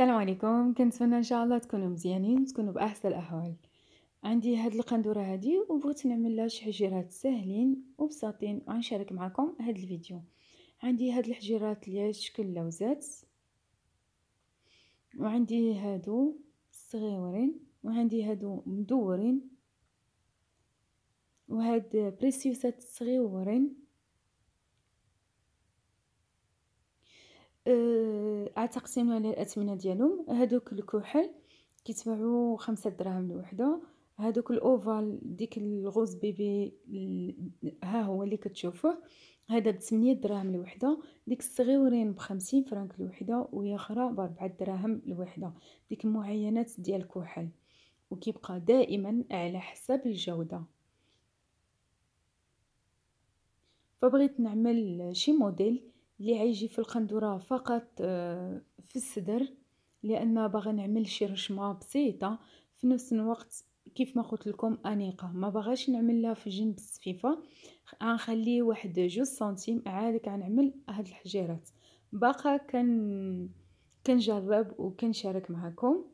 السلام عليكم كنتمنى ان شاء الله تكونوا مزيانين تكونوا باحسن الاحوال عندي هاد القندوره هادي وبغيت نعمل لها شي حجيرات ساهلين وبساطين وغنشارك معكم هاد الفيديو عندي هاد الحجيرات اللي شكل لوزات وعندي هادو صغيورين وعندي هادو مدورين وهاد بريسيوسات صغيورين أه عاد على الاثمنه ديالهم هادوك الكحل كيتباعوا خمسة دراهم الوحده هادوك الاوفال ديك الغوز بيبي ها هو اللي كتشوفوه هذا ب 8 دراهم الوحده ديك الصغيورين ب 50 فرانك الوحده وهي اخرى ب 4 دراهم الوحده ديك المعينات ديال الكحل وكيبقى دائما على حسب الجوده فبغيت نعمل شي موديل اللي عيجي في القندورة فقط آه، في الصدر لان باغا نعمل شي رشمه بسيطه في نفس الوقت كيف ما قلت لكم انيقه ما بغاش نعملها في جنب السفيفه غنخليه واحد جوج سنتيم عاد كنعمل هاد الحجيرات باقا كن كنجرب وكنشارك معكم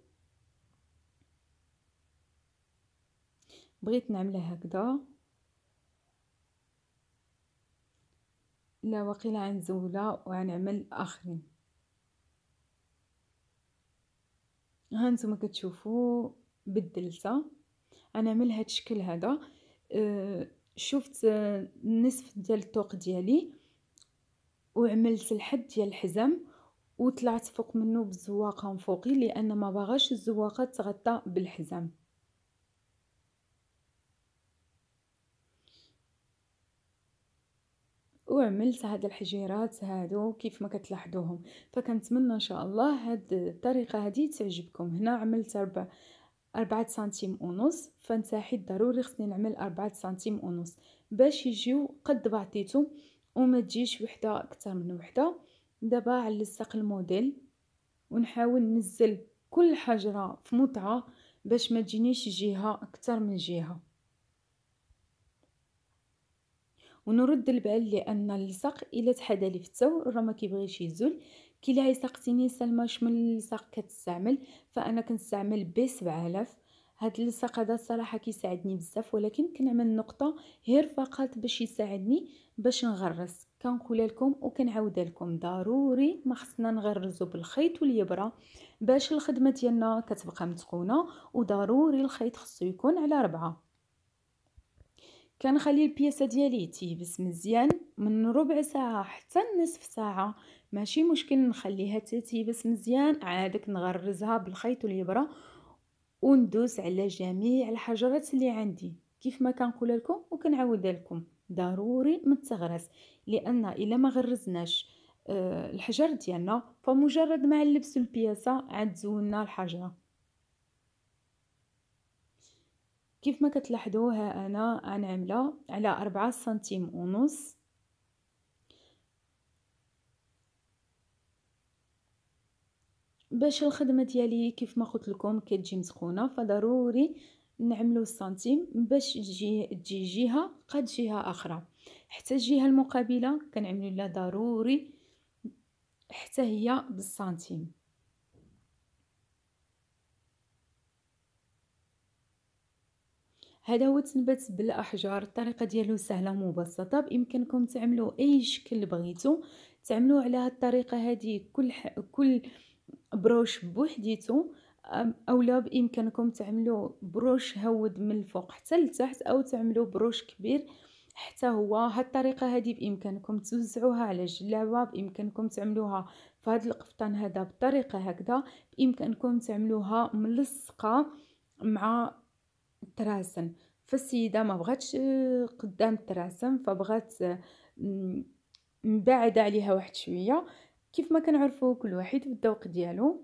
بغيت نعملها هكذا إلا وقيل عن زولا وعن عمل آخرين هانتوما كتشوفوا بدلتها انا عمل هاد الشكل هذا أه شفت النصف ديال الطوق ديالي وعملت الحد ديال الحزام وطلعت فوق منه بالزواقه من فوقي لان ما باغاش الزواقه تغطى بالحزام وعملت هاد الحجيرات هادو كيف ما كتلاحظوهم فكنتمنى ان شاء الله هاد الطريقه هادي تعجبكم هنا عملت ربع أربعة سنتيم ونص حيت ضروري خصني نعمل أربعة سنتيم ونص باش يجيو قد بعطيتو وما تجيش وحده اكثر من وحده دابا علصق الموديل ونحاول ننزل كل حجره في متعه باش ما تجينيش جهه اكثر من جهه ونرد البال لان اللصق الا تحدى لفتو راه ما كيبغيش يزول كي اللي سقسيني سلمى شمن اللصق كتستعمل فانا كنستعمل بي 7000 هاد اللصق هذا الصراحه كيساعدني بزاف ولكن كنعمل نقطه غير فقط باش يساعدني باش نغرس كنقول لكم وكنعاود لكم ضروري ما خصنا نغرزو بالخيط واليبره باش الخدمه ديالنا كتبقى متقونه وضروري الخيط خصو يكون على ربعه كنخلي البياسه ديالي تيبس مزيان من ربع ساعه حتى نصف ساعه ماشي مشكل نخليها تيبس مزيان عادك نغرزها بالخيط والابره وندوس على جميع الحجرات اللي عندي كيف ما كنقول لكم وكنعاودها لكم ضروري ما تغرس لان الا ما غرزناش آه، الحجر ديالنا فمجرد ما لبس البياسه عاد زولنا الحجره كيف ما كتلاحظوها انا انا عامله على أربعة سنتيم ونص باش الخدمه ديالي كيف ما قلت لكم كتجي مسخونه فضروري نعملو السنتيم باش تجي تجي جهه قد جهه اخرى حتى الجهه المقابله كنعملو لها ضروري حتى هي بالسنتيم هذا هو تنبت بالاحجار الطريقه ديالو سهله مبسطه بامكانكم تعملوا اي شكل بغيتو تعملوا على هاد الطريقه هذه كل ح... كل بروش بوحديتو اولا بامكانكم تعملوا بروش هود من الفوق حتى لتحت او تعملوا بروش كبير حتى هو هاد الطريقه هذه بامكانكم توزعوها على الجلابه بامكانكم تعملوها في هاد القفطان هذا بطريقه هكذا بامكانكم تعملوها ملصقه مع تراسن فالسيدة ما بغاتش آه، قدام تراسن فبغات آه، مبعدة عليها واحد شوية كيف ما كنعرفوا كل واحد بالذوق ديالو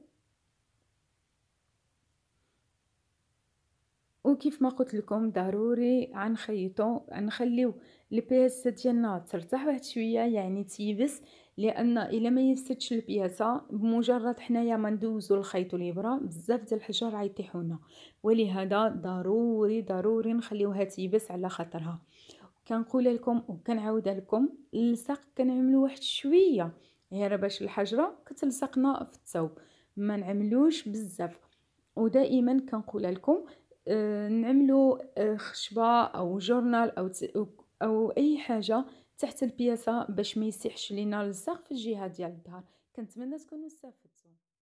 وكيف ما قلت لكم ضروري غنخيطو غنخليو البياسه ديالنا ترتاح واحد شويه يعني تيبس لان الا ما يفسدش البياسه بمجرد حنايا ما ندوزو الخيط والابره بزاف ديال الحجار غيطيحوا لنا ولهذا ضروري ضروري نخليوها تيبس على خاطرها كنقول لكم وكنعاود لكم اللصق كنعملو واحد شويه غير باش الحجره كتلصقنا في الثوب ما نعملوش بزاف ودائما كنقول لكم آه نعملو آه، خشبه او جورنال او او اي حاجه تحت البياسه باش ما يسيحش لينا اللصاق في الجهه ديال الظهر كنتمنى تكونوا استفدتوا